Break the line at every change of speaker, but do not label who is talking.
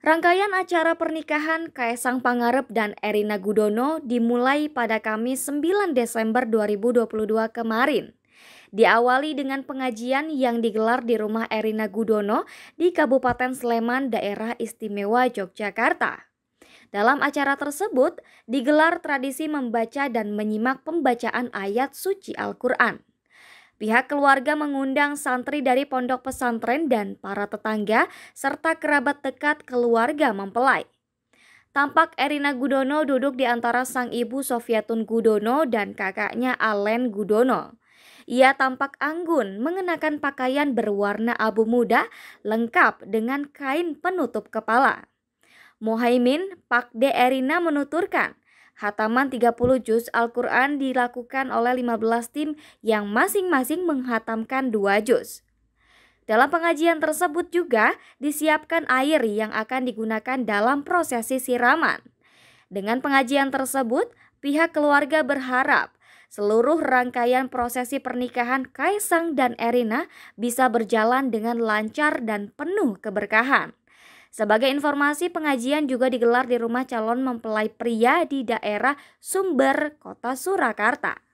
Rangkaian acara pernikahan Kaisang Pangarep dan Erina Gudono dimulai pada Kamis 9 Desember 2022 kemarin. Diawali dengan pengajian yang digelar di rumah Erina Gudono di Kabupaten Sleman, Daerah Istimewa Yogyakarta. Dalam acara tersebut, digelar tradisi membaca dan menyimak pembacaan ayat suci Al-Quran. Pihak keluarga mengundang santri dari pondok pesantren dan para tetangga serta kerabat dekat keluarga mempelai. Tampak Erina Gudono duduk di antara sang ibu Sofiatun Gudono dan kakaknya Alen Gudono. Ia tampak anggun mengenakan pakaian berwarna abu muda lengkap dengan kain penutup kepala. Mohaimin Pakde Erina menuturkan, Hataman 30 juz Al-Quran dilakukan oleh 15 tim yang masing-masing menghatamkan 2 juz. Dalam pengajian tersebut juga disiapkan air yang akan digunakan dalam prosesi siraman. Dengan pengajian tersebut, pihak keluarga berharap seluruh rangkaian prosesi pernikahan Kaisang dan Erina bisa berjalan dengan lancar dan penuh keberkahan. Sebagai informasi, pengajian juga digelar di rumah calon mempelai pria di daerah Sumber, Kota Surakarta.